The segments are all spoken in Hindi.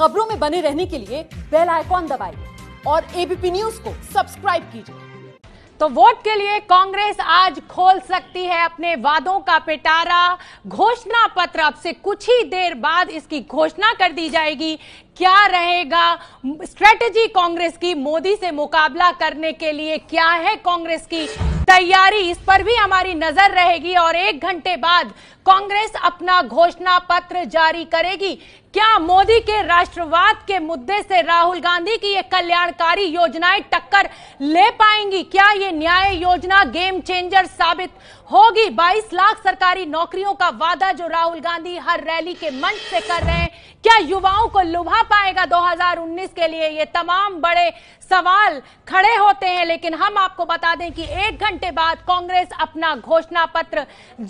खबरों में बने रहने के लिए बेल आइकॉन दबाइए और एबीपी न्यूज को सब्सक्राइब कीजिए तो वोट के लिए कांग्रेस आज खोल सकती है अपने वादों का पिटारा घोषणा पत्र अब से कुछ ही देर बाद इसकी घोषणा कर दी जाएगी क्या रहेगा स्ट्रेटजी कांग्रेस की मोदी से मुकाबला करने के लिए क्या है कांग्रेस की तैयारी इस पर भी हमारी नजर रहेगी और एक घंटे बाद कांग्रेस अपना घोषणा पत्र जारी करेगी क्या मोदी के राष्ट्रवाद के मुद्दे से राहुल गांधी की ये कल्याणकारी योजनाएं टक्कर ले पाएंगी क्या ये न्याय योजना गेम चेंजर साबित होगी 22 लाख सरकारी नौकरियों का वादा जो राहुल गांधी हर रैली के मंच से कर रहे हैं क्या युवाओं को लुभा पाएगा 2019 के लिए ये तमाम बड़े सवाल खड़े होते हैं लेकिन हम आपको बता दें कि एक घंटे बाद कांग्रेस अपना घोषणा पत्र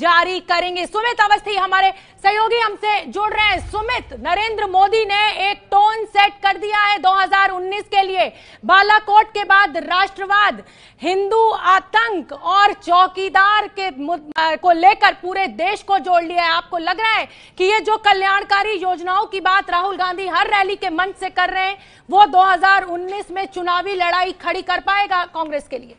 जारी करेंगे सुमित अवस्थी हमारे सहयोगी हमसे जुड़ रहे हैं सुमित नरेंद्र मोदी ने एक टोन सेट कर दिया है 2019 के लिए बालाकोट के बाद राष्ट्रवाद हिंदू आतंक और चौकीदार के को लेकर पूरे देश को जोड़ लिया है आपको लग रहा है कि ये जो कल्याणकारी योजनाओं की बात राहुल गांधी हर रैली के मंच से कर रहे हैं वो दो में चुनावी लड़ाई खड़ी कर पाएगा कांग्रेस के लिए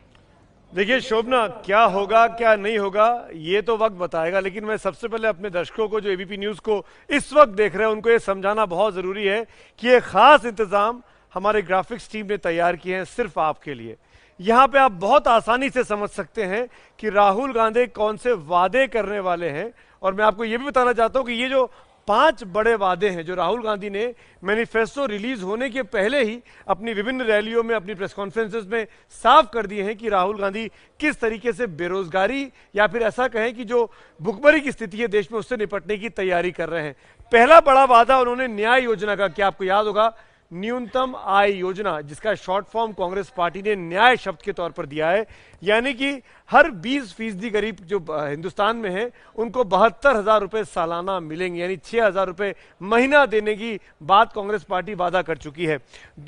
देखिए शोभना क्या होगा क्या नहीं होगा ये तो वक्त बताएगा लेकिन मैं सबसे पहले अपने दर्शकों को जो एबीपी न्यूज़ को इस वक्त देख रहे हैं उनको ये समझाना बहुत ज़रूरी है कि ये ख़ास इंतज़ाम हमारे ग्राफिक्स टीम ने तैयार किए हैं सिर्फ आपके लिए यहाँ पे आप बहुत आसानी से समझ सकते हैं कि राहुल गांधी कौन से वादे करने वाले हैं और मैं आपको ये भी बताना चाहता हूँ कि ये जो पांच बड़े वादे हैं जो राहुल गांधी ने मैनिफेस्टो रिलीज होने के पहले ही अपनी विभिन्न रैलियों में अपनी प्रेस कॉन्फ्रेंसेस में साफ कर दिए हैं कि राहुल गांधी किस तरीके से बेरोजगारी या फिर ऐसा कहें कि जो भुखमरी की स्थिति है देश में उससे निपटने की तैयारी कर रहे हैं पहला बड़ा वादा उन्होंने न्याय योजना का क्या आपको याद होगा न्यूनतम आय योजना जिसका शॉर्ट फॉर्म कांग्रेस पार्टी ने न्याय शब्द के तौर पर दिया है यानी कि हर 20 फीसदी गरीब जो हिंदुस्तान में है उनको बहत्तर हजार रुपये सालाना मिलेंगे यानी छह हजार रुपये महीना देने की बात कांग्रेस पार्टी वादा कर चुकी है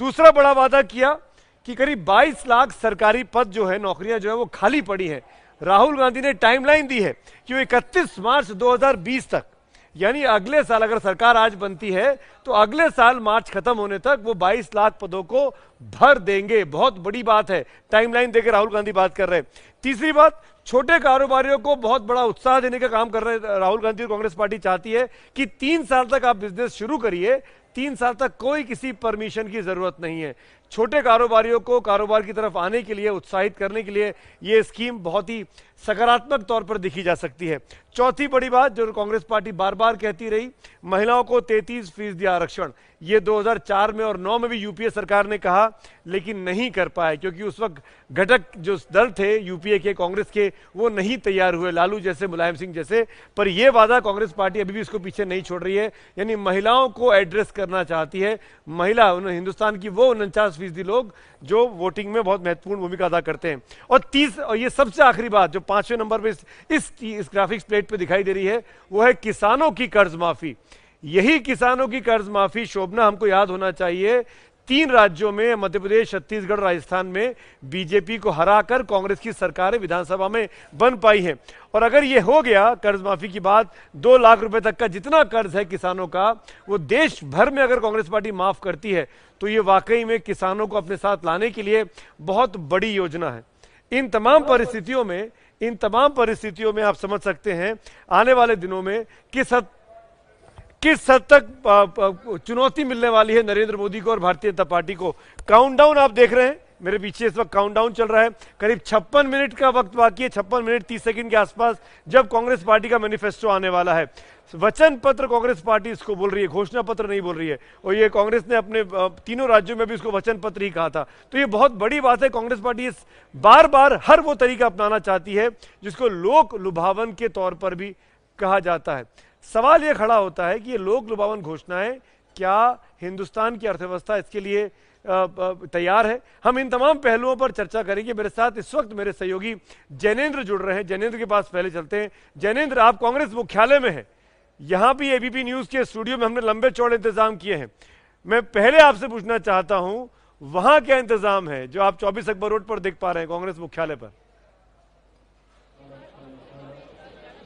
दूसरा बड़ा वादा किया कि करीब 22 लाख सरकारी पद जो है नौकरियां जो है वो खाली पड़ी हैं राहुल गांधी ने टाइमलाइन दी है कि वो इकतीस मार्च दो तक यानी अगले साल अगर सरकार आज बनती है तो अगले साल मार्च खत्म होने तक वो 22 लाख पदों को भर देंगे बहुत बड़ी बात है टाइमलाइन देकर राहुल गांधी बात कर रहे हैं तीसरी बात छोटे कारोबारियों को बहुत बड़ा उत्साह देने का काम कर रहे हैं राहुल गांधी और कांग्रेस पार्टी चाहती है कि तीन साल तक आप बिजनेस शुरू करिए तीन साल तक कोई किसी परमिशन की जरूरत नहीं है छोटे कारोबारियों को कारोबार की तरफ आने के लिए उत्साहित करने के लिए ये स्कीम बहुत ही सकारात्मक तौर पर दिखी जा सकती है चौथी बड़ी बात जो कांग्रेस पार्टी बार बार कहती रही महिलाओं को तैतीस फीसदी आरक्षण ये 2004 में और 9 में भी यूपीए सरकार ने कहा लेकिन नहीं कर पाए क्योंकि उस वक्त घटक जो दल थे यूपीए के कांग्रेस के वो नहीं तैयार हुए लालू जैसे मुलायम सिंह जैसे पर यह वादा कांग्रेस पार्टी अभी भी इसको पीछे नहीं छोड़ रही है यानी महिलाओं को एड्रेस करना चाहती है महिला हिंदुस्तान की वो उनचास फीसदी लोग जो वोटिंग में बहुत महत्वपूर्ण भूमिका अदा करते हैं और तीस और ये सबसे आखिरी बात जो पांचवें नंबर पर इस, इस ग्राफिक्स प्लेट पेज पे दिखाई दे रही है वो है किसानों की कर्ज माफी यही किसानों की कर्ज माफी शोभना हमको याद होना चाहिए तीन राज्यों में मध्य प्रदेश छत्तीसगढ़ राजस्थान में बीजेपी को हराकर कांग्रेस की सरकारें विधानसभा में बन पाई हैं और अगर ये हो गया कर्ज माफी की बात दो लाख रुपए तक का जितना कर्ज है किसानों का वो देश भर में अगर कांग्रेस पार्टी माफ करती है तो ये वाकई में किसानों को अपने साथ लाने के लिए बहुत बड़ी योजना है इन तमाम परिस्थितियों में इन तमाम परिस्थितियों में आप समझ सकते हैं आने वाले दिनों में किस हद किस हद तक चुनौती मिलने वाली है नरेंद्र मोदी को और भारतीय जनता पार्टी को काउंटडाउन आप देख रहे हैं मेरे पीछे इस वक्त काउंटडाउन चल रहा है करीब छप्पन मिनट का वक्त बाकी है छप्पन मिनट तीस सेकंड के आसपास जब कांग्रेस पार्टी का मैनिफेस्टो आने वाला है वचन पत्र कांग्रेस पार्टी इसको बोल रही है घोषणा पत्र नहीं बोल रही है और ये कांग्रेस ने अपने तीनों राज्यों में भी इसको वचन पत्र ही कहा था तो ये बहुत बड़ी बात है कांग्रेस पार्टी इस बार बार हर वो तरीका अपनाना चाहती है जिसको लोक लुभावन के तौर पर भी कहा जाता है सवाल ये खड़ा होता है कि ये लोक लुभावन घोषणाएं क्या हिंदुस्तान की अर्थव्यवस्था इसके लिए तैयार है हम इन तमाम पहलुओं पर चर्चा करेंगे मेरे साथ इस वक्त मेरे सहयोगी जैनेन्द्र जुड़ रहे हैं जैनेन्द्र के पास पहले चलते हैं जैनेन्द्र आप कांग्रेस मुख्यालय में हैं यहां भी एबीपी न्यूज़ के स्टूडियो में हमने लंबे चौड़े इंतजाम किए हैं मैं पहले आपसे पूछना चाहता हूं वहां क्या इंतजाम है जो आप चौबीस अकबर रोड पर देख पा रहे हैं कांग्रेस मुख्यालय पर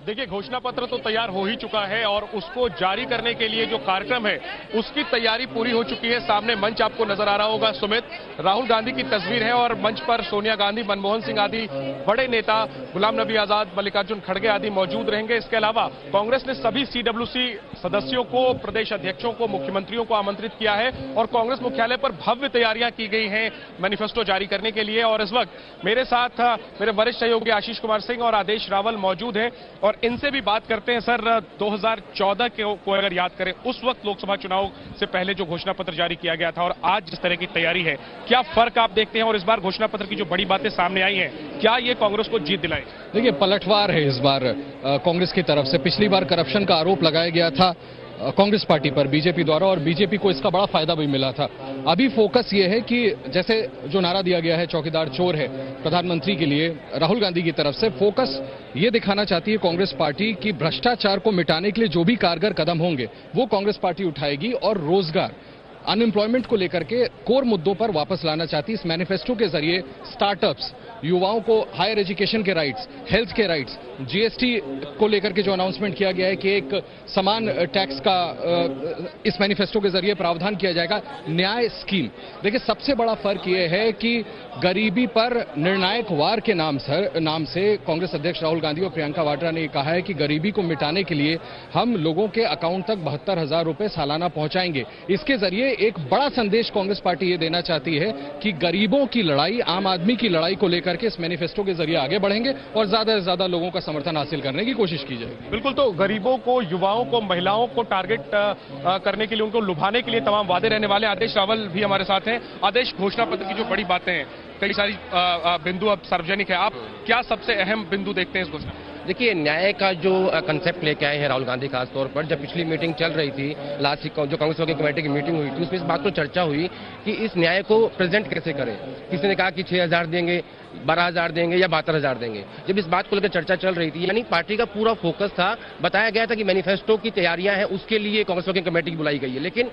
देखिए घोषणा पत्र तो तैयार हो ही चुका है और उसको जारी करने के लिए जो कार्यक्रम है उसकी तैयारी पूरी हो चुकी है सामने मंच आपको नजर आ रहा होगा सुमित राहुल गांधी की तस्वीर है और मंच पर सोनिया गांधी मनमोहन सिंह आदि बड़े नेता गुलाम नबी आजाद मल्लिकार्जुन खड़गे आदि मौजूद रहेंगे इसके अलावा कांग्रेस ने सभी सीडब्ल्यूसी सदस्यों को प्रदेश अध्यक्षों को मुख्यमंत्रियों को आमंत्रित किया है और कांग्रेस मुख्यालय पर भव्य तैयारियां की गई हैं मैनिफेस्टो जारी करने के लिए और इस वक्त मेरे साथ मेरे वरिष्ठ सहयोगी आशीष कुमार सिंह और आदेश रावल मौजूद हैं और इनसे भी बात करते हैं सर 2014 के को अगर याद करें उस वक्त लोकसभा चुनाव से पहले जो घोषणा पत्र जारी किया गया था और आज जिस तरह की तैयारी है क्या फर्क आप देखते हैं और इस बार घोषणा पत्र की जो बड़ी बातें सामने आई हैं क्या ये कांग्रेस को जीत दिलाए देखिए पलटवार है इस बार कांग्रेस की तरफ से पिछली बार करप्शन का आरोप लगाया गया था कांग्रेस पार्टी पर बीजेपी द्वारा और बीजेपी को इसका बड़ा फायदा भी मिला था अभी फोकस ये है कि जैसे जो नारा दिया गया है चौकीदार चोर है प्रधानमंत्री के लिए राहुल गांधी की तरफ से फोकस ये दिखाना चाहती है कांग्रेस पार्टी कि भ्रष्टाचार को मिटाने के लिए जो भी कारगर कदम होंगे वो कांग्रेस पार्टी उठाएगी और रोजगार अनएम्प्लॉयमेंट को लेकर के कोर मुद्दों पर वापस लाना चाहती इस मैनिफेस्टो के जरिए स्टार्टअप्स युवाओं को हायर एजुकेशन के राइट्स हेल्थ के राइट्स जीएसटी को लेकर के जो अनाउंसमेंट किया गया है कि एक समान टैक्स का इस मैनिफेस्टो के जरिए प्रावधान किया जाएगा न्याय स्कीम देखिए सबसे बड़ा फर्क यह है कि गरीबी पर निर्णायक वार के नाम सर नाम से कांग्रेस अध्यक्ष राहुल गांधी और प्रियंका वाड्रा ने कहा है कि गरीबी को मिटाने के लिए हम लोगों के अकाउंट तक बहत्तर हजार रुपए सालाना पहुंचाएंगे इसके जरिए एक बड़ा संदेश कांग्रेस पार्टी ये देना चाहती है कि गरीबों की लड़ाई आम आदमी की लड़ाई को लेकर के इस मैनिफेस्टो के जरिए आगे बढ़ेंगे और ज्यादा से ज्यादा लोगों का समर्थन हासिल करने की कोशिश की जाएगी बिल्कुल तो गरीबों को युवाओं को महिलाओं को टारगेट करने के लिए उनको लुभाने के लिए तमाम वादे रहने वाले आदेश रावल भी हमारे साथ हैं आदेश घोषणा पत्र की जो बड़ी बातें हैं कई सारी बिंदु अब सार्वजनिक है आप क्या सबसे अहम बिंदु देखते हैं इस घोषणा देखिए न्याय का जो कंसेप्ट लेके आए हैं राहुल गांधी खासतौर पर जब पिछली मीटिंग चल रही थी लास्ट जो कांग्रेस वर्किंग कमेटी की मीटिंग हुई थी उसमें इस बात पर चर्चा हुई कि इस न्याय को प्रेजेंट कैसे करें किसी ने कहा कि छह देंगे बारह हजार देंगे या बहत्तर हजार देंगे जब इस बात को लेकर चर्चा चल रही थी यानी पार्टी का पूरा फोकस था बताया गया था कि मैनिफेस्टो की तैयारियां हैं उसके लिए कांग्रेस वर्किंग कमेटी की बुलाई गई है लेकिन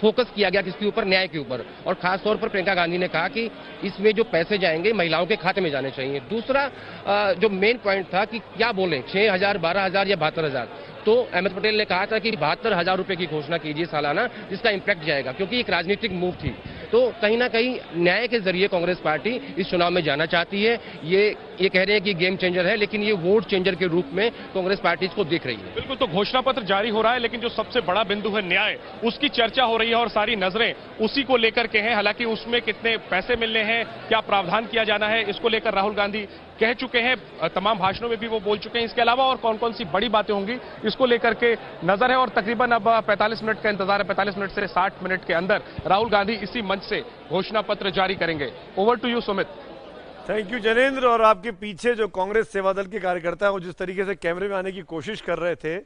फोकस किया गया किसके ऊपर न्याय के ऊपर और खासतौर पर प्रियंका गांधी ने कहा कि इसमें जो पैसे जाएंगे महिलाओं के खाते में जाने चाहिए दूसरा जो मेन पॉइंट था कि क्या बोले छह हजार बारह हजार या बहत्तर हजार तो अहमद पटेल ने कहा था कि बहत्तर हजार रुपए की घोषणा कीजिए सालाना जिसका इम्पैक्ट जाएगा क्योंकि एक राजनीतिक मूव थी तो कहीं ना कहीं न्याय के जरिए कांग्रेस पार्टी इस चुनाव में जाना चाहती है ये ये कह रहे हैं कि गेम चेंजर है लेकिन ये वोट चेंजर के रूप में कांग्रेस पार्टी को देख रही है बिल्कुल तो घोषणा पत्र जारी हो रहा है लेकिन जो सबसे बड़ा बिंदु है न्याय उसकी चर्चा हो रही है और सारी नजरें उसी को लेकर के हैं हालांकि उसमें कितने पैसे मिलने हैं क्या प्रावधान किया जाना है इसको लेकर राहुल गांधी कह चुके हैं तमाम भाषणों में भी वो बोल चुके हैं इसके अलावा और कौन कौन सी बड़ी बातें होंगी इसको लेकर के नजर है और तकरीबन अब 45 मिनट का इंतजार है 45 मिनट से 60 मिनट के अंदर राहुल गांधी इसी मंच से घोषणा पत्र जारी करेंगे over to you Sumit thank you Janendra और आपके पीछे जो कांग्रेस सेवा दल के कार्यकर्ता है वो जिस तरीके से कैमरे में आने की कोशिश कर रहे थे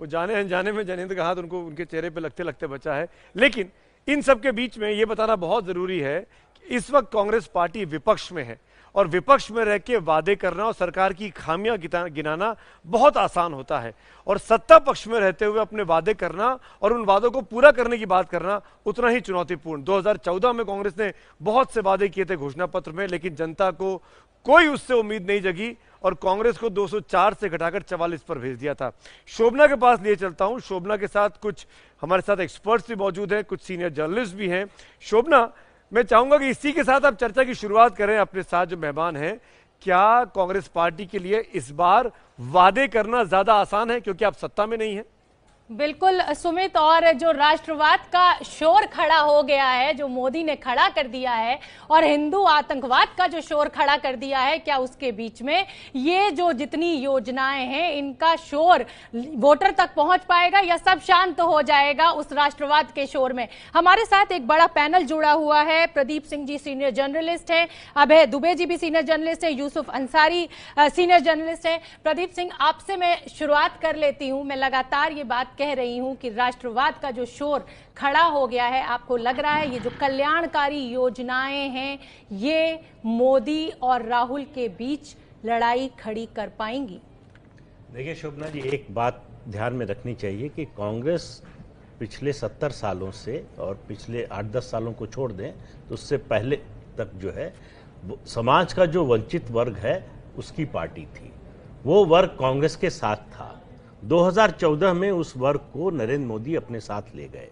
वो जाने अनजाने में जनेन्द्र का हाथ उनको उनके चेहरे पर लगते लगते बचा है लेकिन इन सब के बीच में ये बताना बहुत जरूरी है कि इस वक्त कांग्रेस पार्टी विपक्ष में है और विपक्ष में रह के वादे करना और सरकार की खामियां गिनाना बहुत आसान होता है और सत्ता पक्ष में रहते हुए अपने वादे करना और उन वादों को पूरा करने की बात करना उतना ही चुनौतीपूर्ण 2014 में कांग्रेस ने बहुत से वादे किए थे घोषणा पत्र में लेकिन जनता को कोई उससे उम्मीद नहीं जगी और कांग्रेस को 204 से घटाकर 44 पर भेज दिया था शोभना के पास लिए चलता हूं शोभना के साथ कुछ हमारे साथ एक्सपर्ट्स भी मौजूद हैं कुछ सीनियर जर्नलिस्ट भी हैं शोभना मैं चाहूंगा कि इसी के साथ आप चर्चा की शुरुआत करें अपने साथ जो मेहमान हैं क्या कांग्रेस पार्टी के लिए इस बार वादे करना ज्यादा आसान है क्योंकि आप सत्ता में नहीं हैं बिल्कुल सुमित और जो राष्ट्रवाद का शोर खड़ा हो गया है जो मोदी ने खड़ा कर दिया है और हिंदू आतंकवाद का जो शोर खड़ा कर दिया है क्या उसके बीच में ये जो जितनी योजनाएं हैं इनका शोर वोटर तक पहुंच पाएगा या सब शांत हो जाएगा उस राष्ट्रवाद के शोर में हमारे साथ एक बड़ा पैनल जुड़ा हुआ है प्रदीप सिंह जी सीनियर जर्नलिस्ट है अभय दुबे जी भी सीनियर जर्नलिस्ट है यूसुफ अंसारी सीनियर जर्नलिस्ट है प्रदीप सिंह आपसे मैं शुरुआत कर लेती हूं मैं लगातार ये बात कह रही हूं कि राष्ट्रवाद का जो शोर खड़ा हो गया है आपको लग रहा है ये जो कल्याणकारी योजनाएं हैं ये मोदी और राहुल के बीच लड़ाई खड़ी कर पाएंगी देखिए शोभना जी एक बात ध्यान में रखनी चाहिए कि कांग्रेस पिछले सत्तर सालों से और पिछले आठ दस सालों को छोड़ दें तो उससे पहले तक जो है समाज का जो वंचित वर्ग है उसकी पार्टी थी वो वर्ग कांग्रेस के साथ था 2014 में उस वर्ग को नरेंद्र मोदी अपने साथ ले गए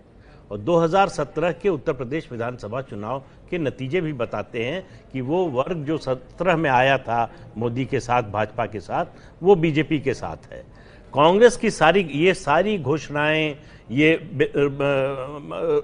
और 2017 के उत्तर प्रदेश विधानसभा चुनाव के नतीजे भी बताते हैं कि वो वर्ग जो 17 में आया था मोदी के साथ भाजपा के साथ वो बीजेपी के साथ है कांग्रेस की सारी ये सारी घोषणाएं ये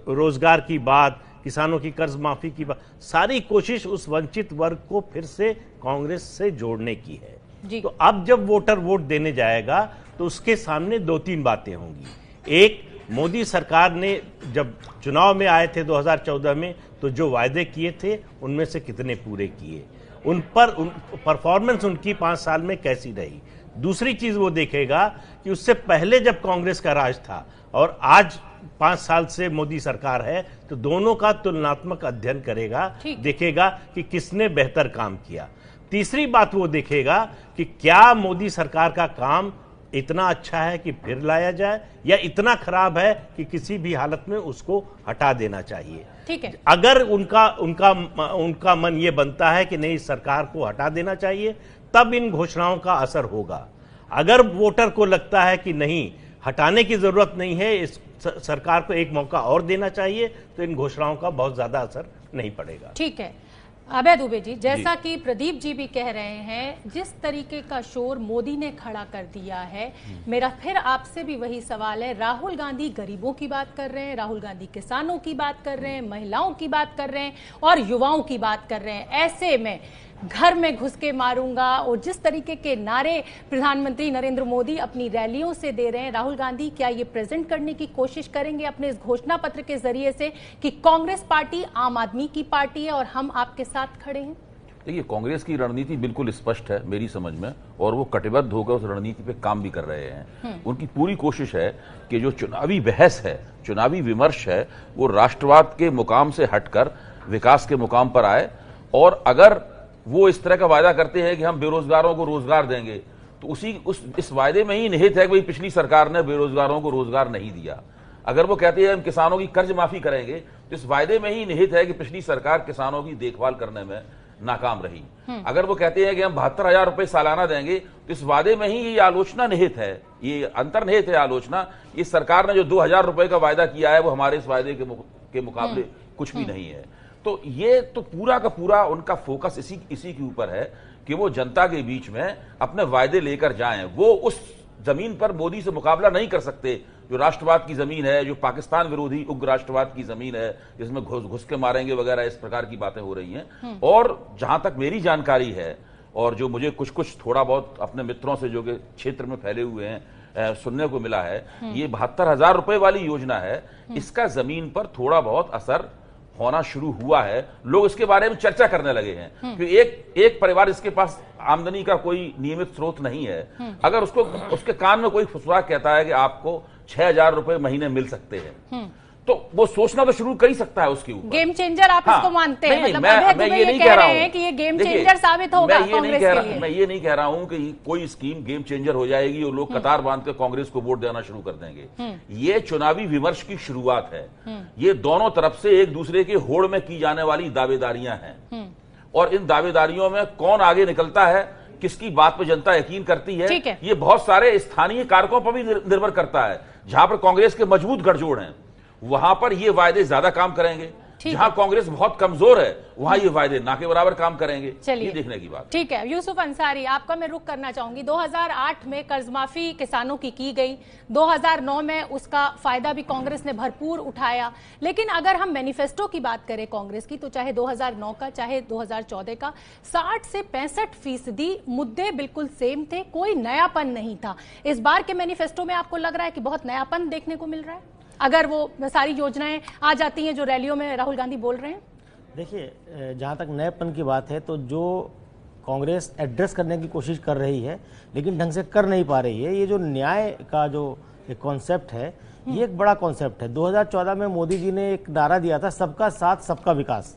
रोजगार की बात किसानों की कर्ज माफी की बात सारी कोशिश उस वंचित वर्ग को फिर से कांग्रेस से जोड़ने की है तो अब जब वोटर वोट देने जाएगा तो उसके सामने दो तीन बातें होंगी एक मोदी सरकार ने जब चुनाव में आए थे 2014 में तो जो वायदे किए थे उनमें से कितने पूरे किए उन पर उन परफॉर्मेंस उनकी पाँच साल में कैसी रही दूसरी चीज़ वो देखेगा कि उससे पहले जब कांग्रेस का राज था और आज पांच साल से मोदी सरकार है तो दोनों का तुलनात्मक अध्ययन करेगा देखेगा कि किसने बेहतर काम किया तीसरी बात वो देखेगा कि क्या मोदी सरकार का काम इतना अच्छा है कि फिर लाया जाए या इतना खराब है कि किसी भी हालत में उसको हटा देना चाहिए ठीक है अगर उनका उनका उनका मन ये बनता है कि नहीं सरकार को हटा देना चाहिए तब इन घोषणाओं का असर होगा अगर वोटर को लगता है कि नहीं हटाने की जरूरत नहीं है इस सरकार को एक मौका और देना चाहिए तो इन घोषणाओं का बहुत ज्यादा असर नहीं पड़ेगा ठीक है अभय दुबे जी जैसा कि प्रदीप जी भी कह रहे हैं जिस तरीके का शोर मोदी ने खड़ा कर दिया है हम्म। मेरा फिर आपसे भी वही सवाल है राहुल गांधी गरीबों की बात कर रहे हैं राहुल गांधी किसानों की बात कर रहे हैं महिलाओं की बात कर रहे हैं और युवाओं की बात कर रहे हैं ऐसे में घर में घुस के मारूंगा और जिस तरीके के नारे प्रधानमंत्री नरेंद्र मोदी अपनी रैलियों से दे रहे हैं राहुल गांधी क्या ये प्रेजेंट करने की कोशिश करेंगे अपने इस घोषणा पत्र के जरिए से कि कांग्रेस पार्टी आम आदमी की पार्टी है और हम आपके साथ खड़े हैं देखिए कांग्रेस की रणनीति बिल्कुल स्पष्ट है मेरी समझ में और वो कटिबद्ध होकर उस रणनीति पे काम भी कर रहे हैं हम्म। उनकी पूरी कोशिश है कि जो चुनावी बहस है चुनावी विमर्श है वो राष्ट्रवाद के मुकाम से हटकर विकास के मुकाम पर आए और अगर वो इस तरह का वायदा करते हैं कि हम बेरोजगारों को रोजगार देंगे तो उसी उस इस वायदे में ही निहित है कि भाई पिछली सरकार ने बेरोजगारों को रोजगार नहीं दिया अगर वो कहते हैं हम किसानों की कर्ज माफी करेंगे तो इस वायदे में ही निहित है कि पिछली सरकार किसानों की देखभाल करने में नाकाम रही हम्म। अगर वो कहते हैं कि हम बहत्तर हजार रुपए सालाना देंगे तो इस वादे में ही ये आलोचना निहित है ये अंतर्निहित है आलोचना इस सरकार ने जो दो हजार रुपए का वायदा किया है वो हमारे इस वायदे के मुकाबले हम्म। कुछ भी हम्म। नहीं है तो ये तो पूरा का पूरा उनका फोकस इसी इसी के ऊपर है कि वो जनता के बीच में अपने वायदे लेकर जाएं वो उस जमीन पर मोदी से मुकाबला नहीं कर सकते जो राष्ट्रवाद की जमीन है जो पाकिस्तान विरोधी उग्र राष्ट्रवाद की जमीन है जिसमें घुस घुस के मारेंगे वगैरह इस प्रकार की बातें हो रही हैं हम्म। और जहां तक मेरी जानकारी है और जो मुझे कुछ कुछ थोड़ा बहुत अपने मित्रों से जो कि क्षेत्र में फैले हुए हैं सुनने को मिला है हम्म। ये बहत्तर हजार रुपए वाली योजना है हम्म। इसका जमीन पर थोड़ा बहुत असर होना शुरू हुआ है लोग इसके बारे में चर्चा करने लगे हैं हम्म। कि एक एक परिवार इसके पास आमदनी का कोई नियमित स्रोत नहीं है हम्म। अगर उसको उसके कान में कोई फुसवा कहता है कि आपको छह हजार रुपए महीने मिल सकते हैं हम्म। तो वो सोचना तो शुरू कर ही सकता है उसके ऊपर गेम चेंजर आप हाँ, इसको मानते हैं मतलब मैं, मैं ये नहीं कह रहा हूँ कि ये गेम चेंजर साबित होगा मैं ये नहीं कह रहा मैं ये नहीं कह रहा हूँ कि कोई स्कीम गेम चेंजर हो जाएगी और लोग हम्म। कतार बांध कर कांग्रेस को वोट देना शुरू कर देंगे हम्म। ये चुनावी विमर्श की शुरुआत है हम्म। ये दोनों तरफ से एक दूसरे के होड़ में की जाने वाली दावेदारियां हैं और इन दावेदारियों में कौन आगे निकलता है किसकी बात पर जनता यकीन करती है, ये बहुत सारे स्थानीय कारकों पर भी निर्भर करता है जहां पर कांग्रेस के मजबूत गठजोड़ है वहां पर ये वायदे ज्यादा काम करेंगे जहाँ कांग्रेस बहुत कमजोर है वहाँ ये वायदे ना के बराबर काम करेंगे चलिए देखने की बात ठीक है यूसुफ अंसारी आपका मैं रुख करना चाहूंगी 2008 में कर्ज माफी किसानों की की गई 2009 में उसका फायदा भी कांग्रेस ने भरपूर उठाया लेकिन अगर हम मैनिफेस्टो की बात करें कांग्रेस की तो चाहे नौ का चाहे चौदह का साठ से पैंसठ फीसदी मुद्दे बिल्कुल सेम थे कोई नयापन नहीं था इस बार के मैनिफेस्टो में आपको लग रहा है कि बहुत नयापन देखने को मिल रहा है अगर वो सारी योजनाएं आ जाती हैं जो रैलियों में राहुल गांधी बोल रहे हैं देखिए जहाँ तक नएपन की बात है तो जो कांग्रेस एड्रेस करने की कोशिश कर रही है लेकिन ढंग से कर नहीं पा रही है ये जो न्याय का जो कॉन्सेप्ट है ये एक बड़ा कॉन्सेप्ट है 2014 में मोदी जी ने एक नारा दिया था सबका साथ सबका विकास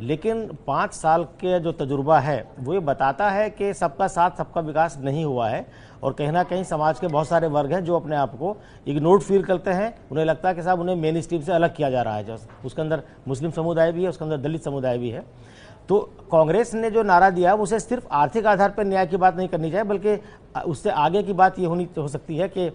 लेकिन पाँच साल के जो तजुर्बा है वो ये बताता है कि सबका साथ सबका विकास नहीं हुआ है और कहीं ना कहीं समाज के बहुत सारे वर्ग हैं जो अपने आप को इग्नोर्ड फील करते हैं उन्हें लगता है कि साहब उन्हें मेन स्ट्रीम से अलग किया जा रहा है जो उसके अंदर मुस्लिम समुदाय भी है उसके अंदर दलित समुदाय भी है तो कांग्रेस ने जो नारा दिया उसे सिर्फ आर्थिक आधार पर न्याय की बात नहीं करनी चाहिए बल्कि उससे आगे की बात ये होनी हो सकती है कि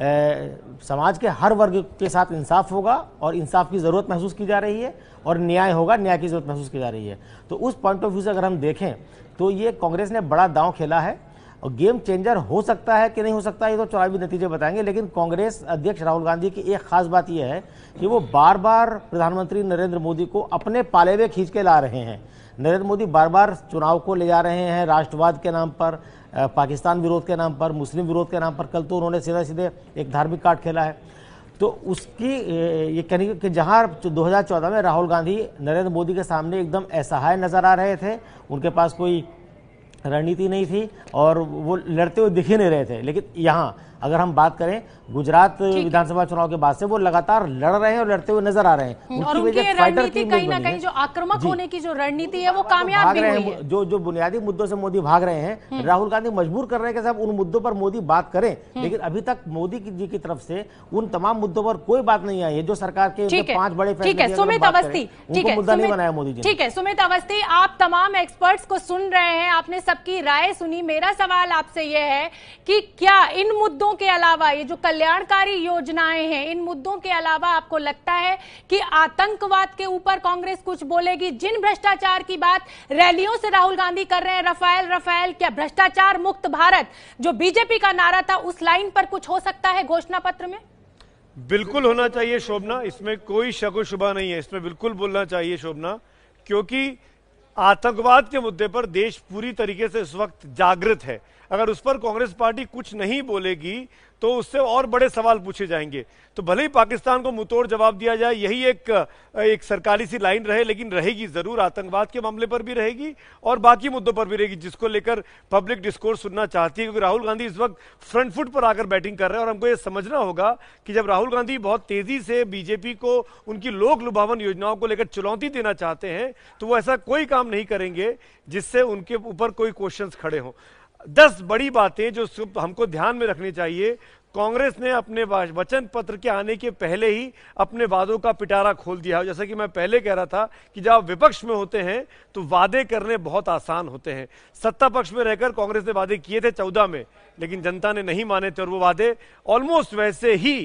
समाज के हर वर्ग के साथ इंसाफ होगा और इंसाफ की ज़रूरत महसूस की जा रही है और न्याय होगा न्याय की ज़रूरत महसूस की जा रही है तो उस पॉइंट ऑफ व्यू से अगर हम देखें तो ये कांग्रेस ने बड़ा दांव खेला है और गेम चेंजर हो सकता है कि नहीं हो सकता ये तो चुनावी नतीजे बताएंगे लेकिन कांग्रेस अध्यक्ष राहुल गांधी की एक खास बात यह है कि वो बार बार प्रधानमंत्री नरेंद्र मोदी को अपने पाले में खींच के ला रहे हैं नरेंद्र मोदी बार बार चुनाव को ले जा रहे हैं राष्ट्रवाद के नाम पर पाकिस्तान विरोध के नाम पर मुस्लिम विरोध के नाम पर कल तो उन्होंने सीधा सीधे एक धार्मिक कार्ड खेला है तो उसकी ये कहने की जहाँ दो में राहुल गांधी नरेंद्र मोदी के सामने एकदम असहाय नज़र आ रहे थे उनके पास कोई रणनीति नहीं थी और वो लड़ते हुए दिख ही नहीं रहे थे लेकिन यहाँ अगर हम बात करें गुजरात विधानसभा चुनाव के बाद से वो लगातार लड़ रहे हैं और लड़ते हुए नजर आ रहे हैं हम्म, और उनकी रणनीति कहीं ना कहीं जो आक्रामक होने की जो रणनीति है वो कामयाब भी हुई है जो जो बुनियादी मुद्दों से मोदी भाग रहे हैं हम्म। राहुल गांधी मजबूर कर रहे हैं कि साहब उन मुद्दों पर मोदी बात करें हम्म। लेकिन अभी तक मोदी जी की तरफ से उन तमाम मुद्दों पर कोई बात नहीं आई है जो सरकार के पांच बड़े ठीक है सुमित अवस्थी ठीक है मुद्दा नहीं बनाया मोदी जी ठीक है सुमित अवस्थी आप तमाम एक्सपर्ट्स को सुन रहे हैं आपने सबकी राय सुनी मेरा सवाल आपसे यह है कि क्या इन मुद्दों मुद्दों के अलावा ये जो कल्याणकारी योजनाएं हैं इन मुद्दों के अलावा आपको लगता है कि आतंकवाद के ऊपर कांग्रेस कुछ बोलेगी जिन भ्रष्टाचार की बात रैलियों से राहुल गांधी कर रहे हैं रफाल रफाल क्या भ्रष्टाचार मुक्त भारत जो बीजेपी का नारा था उस लाइन पर कुछ हो सकता है घोषणा पत्र में बिल्कुल होना चाहिए शोभना इसमें कोई शको शुभा नहीं है इसमें बिल्कुल बोलना चाहिए शोभना क्योंकि आतंकवाद के मुद्दे पर देश पूरी तरीके से इस वक्त जागृत है अगर उस पर कांग्रेस पार्टी कुछ नहीं बोलेगी तो उससे और बड़े सवाल पूछे जाएंगे तो भले ही पाकिस्तान को मुतोड़ जवाब दिया जाए यही एक एक सरकारी सी लाइन रहे लेकिन रहेगी जरूर आतंकवाद के मामले पर भी रहेगी और बाकी मुद्दों पर भी रहेगी जिसको लेकर पब्लिक डिस्कोर्स सुनना चाहती है क्योंकि राहुल गांधी इस वक्त फ्रंट फुट पर आकर बैटिंग कर रहे हैं और हमको यह समझना होगा कि जब राहुल गांधी बहुत तेजी से बीजेपी को उनकी लोक लुभावन योजनाओं को लेकर चुनौती देना चाहते हैं तो वो ऐसा कोई काम नहीं करेंगे जिससे उनके ऊपर कोई क्वेश्चन खड़े हों दस बड़ी बातें जो हमको ध्यान में रखनी चाहिए कांग्रेस ने अपने वचन पत्र के आने के पहले ही अपने वादों का पिटारा खोल दिया जैसा कि मैं पहले कह रहा था कि जब आप विपक्ष में होते हैं तो वादे करने बहुत आसान होते हैं सत्ता पक्ष में रहकर कांग्रेस ने वादे किए थे चौदह में लेकिन जनता ने नहीं माने थे और वो वादे ऑलमोस्ट वैसे ही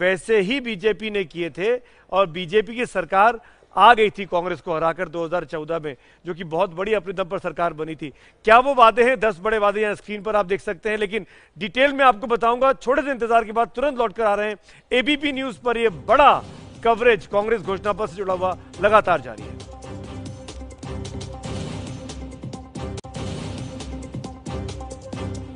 वैसे ही बीजेपी ने किए थे और बीजेपी की सरकार आ गई थी कांग्रेस को हराकर 2014 में जो कि बहुत बड़ी अपने दम पर सरकार बनी थी क्या वो वादे हैं दस बड़े वादे यहाँ स्क्रीन पर आप देख सकते हैं लेकिन डिटेल में आपको बताऊंगा छोटे से इंतजार के बाद तुरंत लौट कर आ रहे हैं एबीपी न्यूज पर यह बड़ा कवरेज कांग्रेस घोषणा पत्र से जुड़ा हुआ लगातार जारी है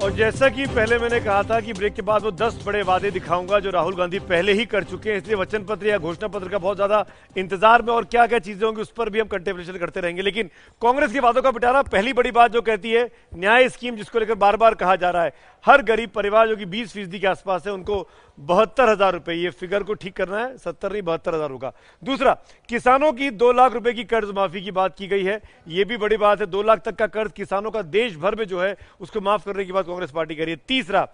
और जैसा कि पहले मैंने कहा था कि ब्रेक के बाद वो दस बड़े वादे दिखाऊंगा जो राहुल गांधी पहले ही कर चुके हैं इसलिए वचन पत्र या घोषणा पत्र का बहुत ज्यादा इंतजार में और क्या क्या चीजें होंगी उस पर भी हम कंटेप्रेशन करते रहेंगे लेकिन कांग्रेस के वादों का बिटारा पहली बड़ी बात जो कहती है न्याय स्कीम जिसको लेकर बार बार कहा जा रहा है हर गरीब परिवार जो कि बीस फीसदी के आसपास है उनको बहत्तर हजार रुपए ये फिगर को ठीक करना है सत्तर नहीं बहत्तर हजार होगा दूसरा किसानों की दो लाख रुपए की कर्ज माफी की बात की गई है ये भी बड़ी बात है दो लाख तक का कर्ज किसानों का देश भर में जो है उसको माफ करने की बात कांग्रेस पार्टी करी है तीसरा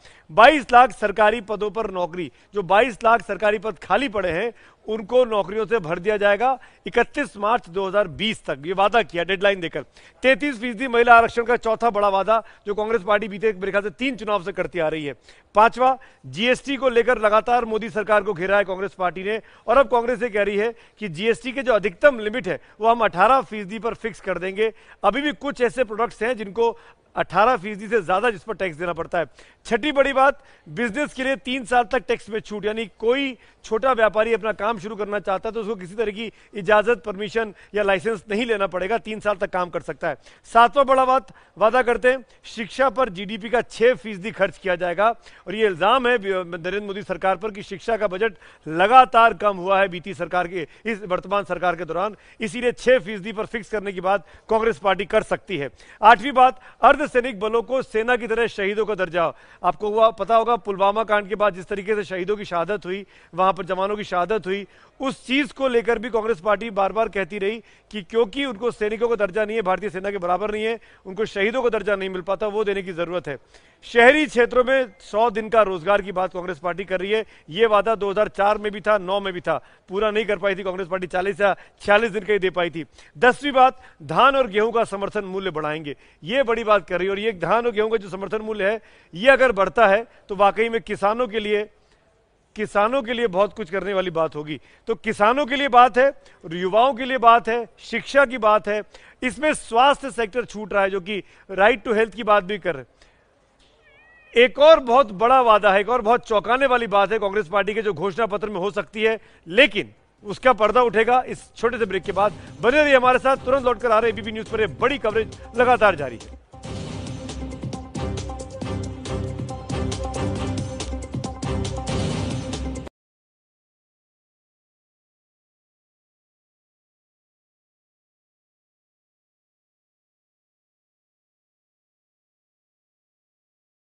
बाईस लाख सरकारी पदों पर नौकरी जो बाईस लाख सरकारी पद खाली पड़े हैं उनको नौकरियों से भर दिया जाएगा 31 मार्च 2020 तक ये वादा किया डेडलाइन देकर 33 फीसदी महिला आरक्षण का चौथा बड़ा वादा जो कांग्रेस पार्टी बीते मेरे ख्याल से तीन चुनाव से करती आ रही है पांचवा जीएसटी को लेकर लगातार मोदी सरकार को घेरा है कांग्रेस पार्टी ने और अब कांग्रेस ये कह रही है कि जीएसटी के जो अधिकतम लिमिट है वो हम अठारह फीसदी पर फिक्स कर देंगे अभी भी कुछ ऐसे प्रोडक्ट्स हैं जिनको अठारह फीसदी से ज़्यादा जिस पर टैक्स देना पड़ता है छठी बड़ी बात बिजनेस के लिए तीन साल तक टैक्स में छूट यानी कोई छोटा व्यापारी अपना काम शुरू करना चाहता है तो उसको किसी तरह की इजाज़त परमिशन या लाइसेंस नहीं लेना पड़ेगा तीन साल तक काम कर सकता है सातवां बड़ा बात वादा करते हैं शिक्षा पर जीडीपी का छह फीसदी खर्च किया जाएगा और ये इल्ज़ाम है नरेंद्र मोदी सरकार पर कि शिक्षा का बजट लगातार कम हुआ है बीती सरकार के इस वर्तमान सरकार के दौरान इसीलिए छह फीसदी पर फिक्स करने की बात कांग्रेस पार्टी कर सकती है आठवीं बात अर्ध अर्धसैनिक सैनिक बलों को सेना की तरह शहीदों का दर्जा आपको हुआ पता होगा पुलवामा कांड के बाद जिस तरीके से शहीदों की शहादत हुई वहां पर जवानों की शहादत हुई उस चीज को लेकर भी कांग्रेस पार्टी बार बार कहती रही कि क्योंकि उनको सैनिकों का दर्जा नहीं है भारतीय सेना के बराबर नहीं है उनको शहीदों का दर्जा नहीं मिल पाता वो देने की जरूरत है शहरी क्षेत्रों में सौ दिन का रोजगार की बात कांग्रेस पार्टी कर रही है ये वादा दो में भी था नौ में भी था पूरा नहीं कर पाई थी कांग्रेस पार्टी चालीस या छियालीस दिन का ही दे पाई थी दसवीं बात धान और गेहूं का समर्थन मूल्य बढ़ाएंगे ये बड़ी बात कर रही है और ये धान और गेहूं का जो समर्थन मूल्य है ये अगर बढ़ता है तो वाकई में किसानों के लिए किसानों के लिए बहुत कुछ करने वाली बात होगी तो किसानों के लिए बात है युवाओं के लिए बात है शिक्षा की बात है इसमें स्वास्थ्य सेक्टर छूट रहा है जो कि राइट टू हेल्थ की बात भी कर रहे एक और बहुत बड़ा वादा है एक और बहुत चौंकाने वाली बात है कांग्रेस पार्टी के जो घोषणा पत्र में हो सकती है लेकिन उसका पर्दा उठेगा इस छोटे से ब्रेक के बाद बने रही हमारे साथ तुरंत लौटकर आ रहे एबीपी न्यूज पर बड़ी कवरेज लगातार जारी है